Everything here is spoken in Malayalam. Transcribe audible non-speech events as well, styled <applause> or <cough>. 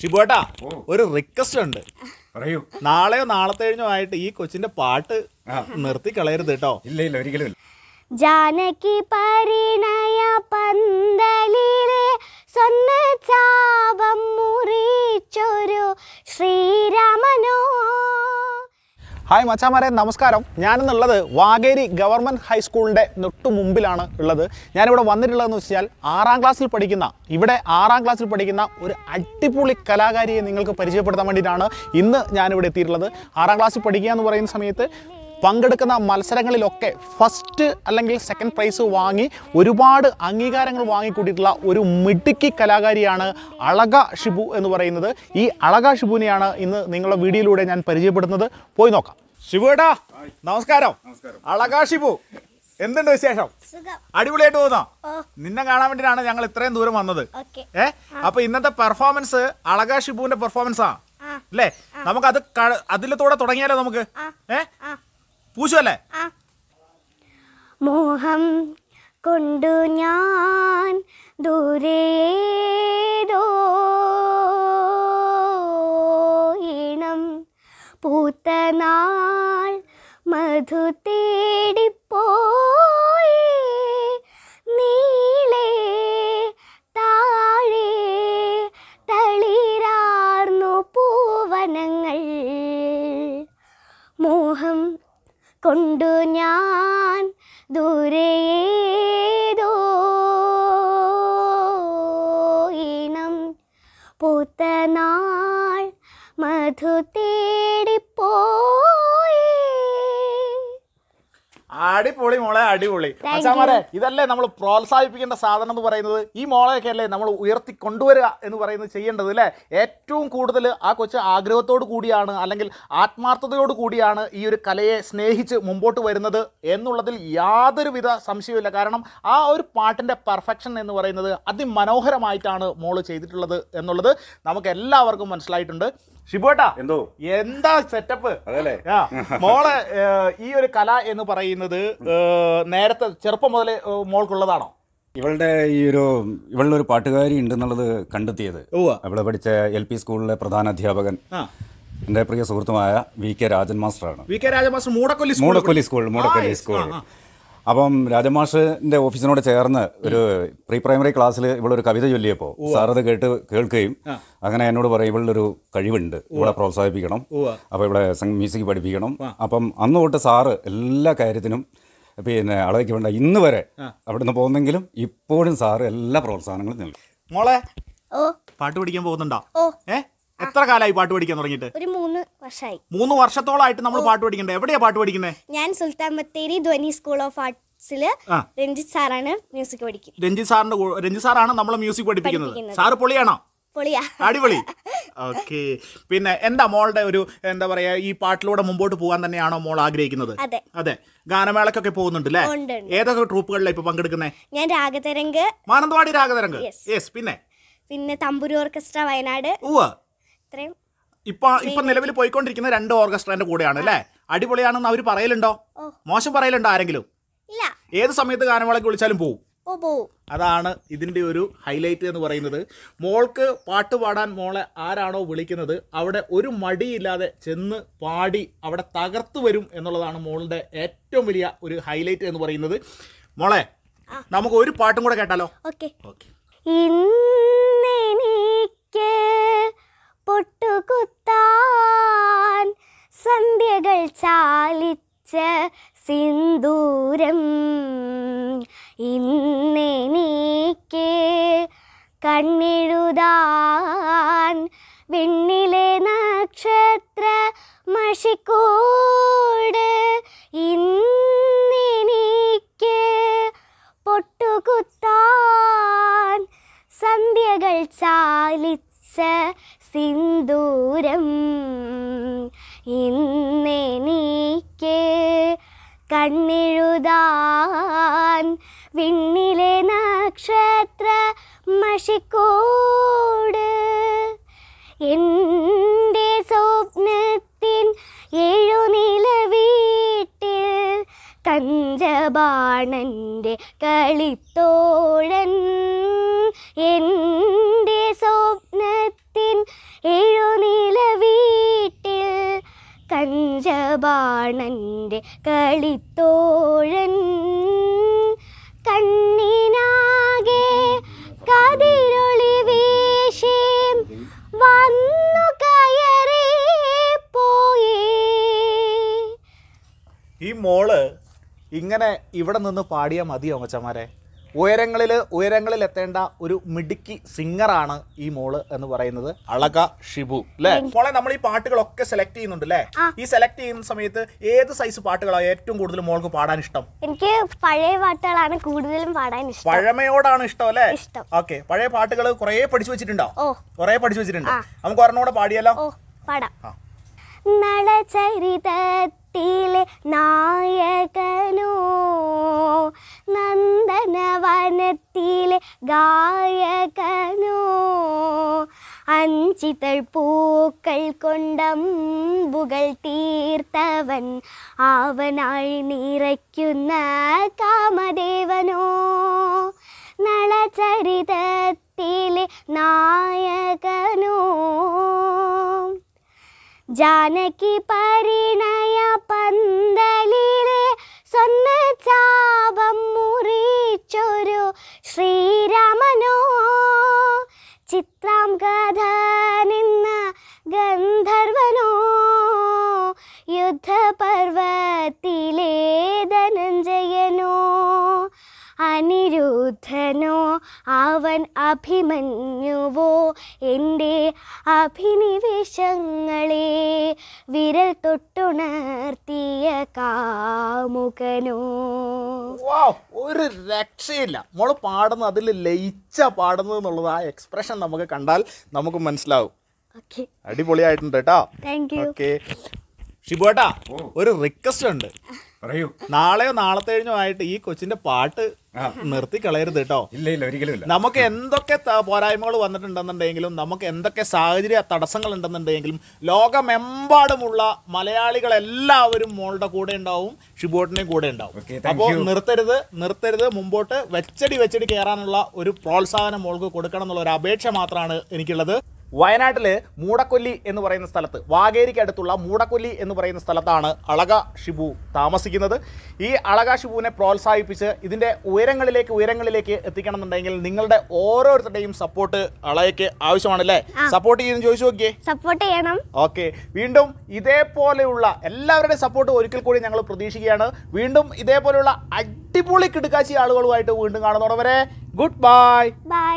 ഷിബുട്ടാ ഒരു റിക്വസ്റ്റ് ഉണ്ട് പറയൂ നാളെയോ നാളത്തെ കഴിഞ്ഞോ ആയിട്ട് ഈ കൊച്ചിന്റെ പാട്ട് നിർത്തി കളയരുത് കേട്ടോ ഇല്ല ഇല്ല ഒരിക്കലും ജാനകി പരിണയ പന്തലിലെ സ്വന്ന ചാപം മുറിച്ചൊരു ശ്രീരാമനോ ഹായ് മച്ചാമാരെ നമസ്കാരം ഞാനെന്നുള്ളത് വാഗേരി ഗവൺമെൻറ് ഹൈസ്കൂളിൻ്റെ നൊട്ടു മുമ്പിലാണ് ഉള്ളത് ഞാനിവിടെ വന്നിട്ടുള്ളതെന്ന് വെച്ചാൽ ആറാം ക്ലാസ്സിൽ പഠിക്കുന്ന ഇവിടെ ആറാം ക്ലാസ്സിൽ പഠിക്കുന്ന ഒരു അടിപൊളി കലാകാരിയെ നിങ്ങൾക്ക് പരിചയപ്പെടുത്താൻ വേണ്ടിയിട്ടാണ് ഇന്ന് ഞാനിവിടെ എത്തിയിട്ടുള്ളത് ആറാം ക്ലാസ്സിൽ പഠിക്കുക എന്ന് പറയുന്ന സമയത്ത് പങ്കെടുക്കുന്ന മത്സരങ്ങളിലൊക്കെ ഫസ്റ്റ് അല്ലെങ്കിൽ സെക്കൻഡ് പ്രൈസ് വാങ്ങി ഒരുപാട് അംഗീകാരങ്ങൾ വാങ്ങിക്കൂട്ടിയിട്ടുള്ള ഒരു മിടുക്കി കലാകാരിയാണ് അളക ഷിബു എന്ന് പറയുന്നത് ഈ അളക ഷിബുവിനെയാണ് ഇന്ന് നിങ്ങളുടെ വീഡിയോയിലൂടെ ഞാൻ പരിചയപ്പെടുന്നത് പോയി നോക്കാം ഷിബുടാ നമസ്കാരം അളക ഷിബു എന്തുണ്ട് വിശേഷം അടിപൊളിയായിട്ട് പോകുന്നോ നിന്നെ കാണാൻ വേണ്ടിയിട്ടാണ് ഞങ്ങൾ ഇത്രയും ദൂരം വന്നത് ഏ അപ്പൊ ഇന്നത്തെ പെർഫോമൻസ് അളക ഷിബുവിന്റെ പെർഫോമൻസ് ആ അല്ലേ നമുക്ക് അത് അതിലത്തോടെ തുടങ്ങിയാലോ നമുക്ക് ഏഹ് പൂശു മോഹം കൊണ്ടു ഞാൻ ദൂരേണം പൂത്തനാൾ മധു തേടി കൊണ്ടു ഞാൻ ദൂരയേതോ ഇണം പൂത്തനാൾ മധു തേടിപ്പോ അടിപൊളി മോളെ അടിപൊളി മച്ചാമാരെ ഇതല്ലേ നമ്മൾ പ്രോത്സാഹിപ്പിക്കേണ്ട സാധനം എന്ന് പറയുന്നത് ഈ മോളെയൊക്കെ അല്ലേ നമ്മൾ ഉയർത്തി കൊണ്ടുവരിക എന്ന് പറയുന്നത് ചെയ്യേണ്ടത് അല്ലേ ഏറ്റവും കൂടുതൽ ആ കൊച്ച് ആഗ്രഹത്തോട് കൂടിയാണ് അല്ലെങ്കിൽ ആത്മാർത്ഥതയോട് കൂടിയാണ് ഈ ഒരു കലയെ സ്നേഹിച്ച് മുമ്പോട്ട് വരുന്നത് എന്നുള്ളതിൽ യാതൊരുവിധ സംശയമില്ല കാരണം ആ ഒരു പാട്ടിൻ്റെ പെർഫെക്ഷൻ എന്ന് പറയുന്നത് അതിമനോഹരമായിട്ടാണ് മോള് ചെയ്തിട്ടുള്ളത് എന്നുള്ളത് നമുക്ക് എല്ലാവർക്കും മനസ്സിലായിട്ടുണ്ട് ഷിബുട്ടാ എന്തോ എന്താ സെറ്റപ്പ് അതല്ലേ മോളെ ഈ ഒരു കല എന്ന് പറയുന്നത് നേരത്തെ ചെറുപ്പം മുതലേ മോൾക്കുള്ളതാണോ ഇവളുടെ ഈ ഒരു ഇവളുടെ ഒരു പാട്ടുകാരി ഉണ്ട് എന്നുള്ളത് കണ്ടെത്തിയത് അവളെ പഠിച്ച എൽ പി സ്കൂളിലെ പ്രധാന അധ്യാപകൻ എന്റെ പ്രിയ സുഹൃത്തുമായ വി കെ രാജൻ മാസ്റ്ററാണ് V K Rajan master Moodakolli Moodakolli school Moodakolli school അപ്പം രാജമാഷിന്റെ ഓഫീസിനോട് ചേർന്ന് ഒരു പ്രീ പ്രൈമറി ക്ലാസ്സിൽ ഇവളൊരു കവിത ചൊല്ലിയപ്പോൾ സാറത് കേട്ട് കേൾക്കുകയും അങ്ങനെ എന്നോട് പറയും ഇവളൊരു കഴിവുണ്ട് ഇവളെ പ്രോത്സാഹിപ്പിക്കണം അപ്പോൾ ഇവിടെ മ്യൂസിക് പഠിപ്പിക്കണം അപ്പം അന്ന് തൊട്ട് സാറ് എല്ലാ കാര്യത്തിനും പിന്നെ അളവയ്ക്ക് വേണ്ട ഇന്ന് വരെ അവിടുന്ന് പോകുന്നെങ്കിലും ഇപ്പോഴും സാറ് എല്ലാ പ്രോത്സാഹനങ്ങളും നൽകി മോളെ പാട്ട് പഠിക്കാൻ പോകുന്നുണ്ടോ ഏ എത്ര കാലമായി പാട്ട് പഠിക്കാൻ തുടങ്ങിയിട്ട് ഒരു മൂന്ന് വർഷമായി മൂന്ന് വർഷത്തോളായിട്ട് നമ്മൾ പാട്ട് പഠിക്കണ്ടേ എവിടെയാ പാട്ട് പഠിക്കുന്നത് ഞാൻ സുൽത്താൻ ബത്തേരി ധ്വനി സ്കൂൾ ഓഫ് ആർട്ട് രഞ്ജിത് സാറാണ് മ്യൂസിക് പഠിക്കുന്നത് രഞ്ജിത് സാറിന്റെ രഞ്ജിത് സാറാണ് നമ്മളെ മ്യൂസിക് പഠിപ്പിക്കുന്നത് സാറ് പൊളിയാണോ അടിപൊളി <laughs> ഓക്കെ പിന്നെ എന്താ മോളുടെ ഒരു എന്താ പറയാ ഈ പാട്ടിലൂടെ മുമ്പോട്ട് പോകാൻ തന്നെയാണോ മോൾ ആഗ്രഹിക്കുന്നത് അതെ ഗാനമേളക്കൊക്കെ പോകുന്നുണ്ട് അല്ലേ ഏതൊക്കെ ട്രൂപ്പുകളിലാണ് ഇപ്പൊ പങ്കെടുക്കുന്നത് ഞാൻ രാഗതരംഗ് മാനന്തവാടി രാഗതരംഗ് യെസ് പിന്നെ പിന്നെ തമ്പുരു ഓർക്കസ്ട്ര വയനാട് ഇത്രയും ഇപ്പൊ ഇപ്പൊ നിലവിൽ പോയിക്കൊണ്ടിരിക്കുന്ന രണ്ട് ഓർക്കസ്ട്രേന്റെ കൂടെയാണ് അല്ലേ അടിപൊളിയാണെന്ന് അവര് പറയലുണ്ടോ മോശം പറയലുണ്ടോ ആരെങ്കിലും ഇല്ല ഏത് സമയത്ത് ഗാനമേളയ്ക്ക് വിളിച്ചാലും പോവും അതാണ് ഇതിന്റെ ഒരു ഹൈലൈറ്റ് എന്ന് പറയുന്നത് മോൾക്ക് പാട്ട് പാടാൻ മോളെ ആരാണോ വിളിക്കുന്നത് അവിടെ ഒരു മടിയില്ലാതെ ചെന്ന് പാടി അവിടെ തകർത്തു വരും എന്നുള്ളതാണ് മോളുടെ ഏറ്റവും വലിയ ഒരു ഹൈലൈറ്റ് എന്ന് പറയുന്നത് മോളെ നമുക്ക് ഒരു പാട്ടും കൂടെ കേട്ടാലോ ഓക്കെ ഓക്കെ പൊട്ടുകുത്താൻ സന്ധ്യകൾ ചാലിച്ച സിന്ദൂരം ഇന്നെനിക്ക് കണ്ണിഴുതാൻ വിണ്ണിലെ നക്ഷത്ര മഷിക്കോട് ഉദാൻ വിണ്ണിലെ നക്ഷത്ര മഷിക്കോട് എൻ്റെ സ്വപ്നത്തിൻ എഴുനില വീട്ടിൽ കഞ്ചബാണൻ്റെ കളിത്തോഴൻ എൻ്റെ സ്വപ്നത്തിൻ എഴുനില ബാണൻ്റെ കളിത്തോഴൻ കണ്ണിനാകെ കതിരൊളി വീശി വന്നു കയറി പോയി ഈ മോള് ഇങ്ങനെ ഇവിടെ നിന്ന് പാടിയാൽ മതിയോ മച്ചമാരെ ഉയരങ്ങളിൽ ഉയരങ്ങളിൽ എത്തേണ്ട ഒരു മിടുക്കി സിംഗറാണ് ഈ മോള് എന്ന് പറയുന്നത് അളക ഷിബു അല്ലെ മോളെ നമ്മൾ ഈ പാട്ടുകളൊക്കെ സെലക്ട് ചെയ്യുന്നുണ്ട് അല്ലെ ഈ സെലക്ട് ചെയ്യുന്ന സമയത്ത് ഏത് സൈസ് പാട്ടുകളാണ് ഏറ്റവും കൂടുതൽ മോൾക്ക് പാടാൻ ഇഷ്ടം എനിക്ക് പഴയ പാട്ടുകളാണ് കൂടുതലും പാടാൻ ഇഷ്ടം പഴമയോടാണ് ഇഷ്ടം അല്ലെ ഓക്കെ പഴയ പാട്ടുകൾ കുറെ പഠിച്ചു വെച്ചിട്ടുണ്ടോ കുറെ പഠിച്ചു വെച്ചിട്ടുണ്ടോ നമുക്ക് ഒരെണ്ണം കൂടെ പാടിയാലോ പാടാം കാട്ടിലെ നായകനോ നന്ദനവനത്തിലെ ഗായകനോ അഞ്ചിതൾ പൂക്കൾ കൊണ്ടമ്പുകൾ തീർത്തവൻ ആവനായി നിറയ്ക്കുന്ന കാമദേവനോ നളചരിതത്തിലെ നായകനോ ജാനകി പ ശുദ്ധപർവത്തിലെ ധനഞ്ജയനോ അനിരുദ്ധനോ അവൻ അഭിമന്യുവോ എൻ്റെ അഭിനിവേശങ്ങളെ വിരൽ തൊട്ടുണർത്തിയ കാമുകനോ ഒരു രക്ഷയില്ല മോള് പാടുന്ന അതിൽ ലയിച്ച പാടുന്നത് എന്നുള്ളത് ആ എക്സ്പ്രഷൻ നമുക്ക് കണ്ടാൽ നമുക്ക് മനസ്സിലാവും അടിപൊളിയായിട്ടുണ്ട് കേട്ടോ ഓക്കെ ഷിബുട്ടാ ഒരു റിക്വസ്റ്റ് ഉണ്ട് പറയൂ നാളെയോ നാളത്തെ കഴിഞ്ഞോ ആയിട്ട് ഈ കൊച്ചിന്റെ പാട്ട് നിർത്തി കളയരുത് കേട്ടോ ഇല്ല ഇല്ല ഒരിക്കലും ഇല്ല നമുക്ക് എന്തൊക്കെ പോരായ്മകൾ വന്നിട്ടുണ്ടെന്നുണ്ടെങ്കിലും നമുക്ക് എന്തൊക്കെ സാഹചര്യ തടസ്സങ്ങൾ ഉണ്ടെന്നുണ്ടെങ്കിലും ലോകമെമ്പാടുമുള്ള മലയാളികൾ എല്ലാവരും മോളുടെ കൂടെ ഉണ്ടാവും ഷിബോട്ടിനെയും കൂടെ ഉണ്ടാവും അപ്പോൾ നിർത്തരുത് നിർത്തരുത് മുമ്പോട്ട് വെച്ചടി വെച്ചടി കയറാനുള്ള ഒരു പ്രോത്സാഹനം മോൾക്ക് കൊടുക്കണം എന്നുള്ള ഒരു അപേക്ഷ മാത്രമാണ് എനിക്കുള്ളത് വയനാട്ടിലെ മൂടക്കൊല്ലി എന്ന് പറയുന്ന സ്ഥലത്ത് അടുത്തുള്ള മൂടക്കൊല്ലി എന്ന് പറയുന്ന സ്ഥലത്താണ് അളക ഷിബു താമസിക്കുന്നത് ഈ അളക ഷിബുവിനെ പ്രോത്സാഹിപ്പിച്ച് ഇതിൻ്റെ ഉയരങ്ങളിലേക്ക് ഉയരങ്ങളിലേക്ക് എത്തിക്കണമെന്നുണ്ടെങ്കിൽ നിങ്ങളുടെ ഓരോരുത്തരുടെയും സപ്പോർട്ട് അളയക്ക് ആവശ്യമാണല്ലേ സപ്പോർട്ട് ചെയ്യുന്നു ചോദിച്ചു നോക്കിയേ സപ്പോർട്ട് ചെയ്യണം ഓക്കെ വീണ്ടും ഇതേപോലെയുള്ള എല്ലാവരുടെയും സപ്പോർട്ട് ഒരിക്കൽ കൂടി ഞങ്ങൾ പ്രതീക്ഷിക്കുകയാണ് വീണ്ടും ഇതേപോലെയുള്ള അടിപൊളി കിടുക്കാശി ആളുകളുമായിട്ട് വീണ്ടും കാണുന്നവരെ ഗുഡ് ബൈ ബൈ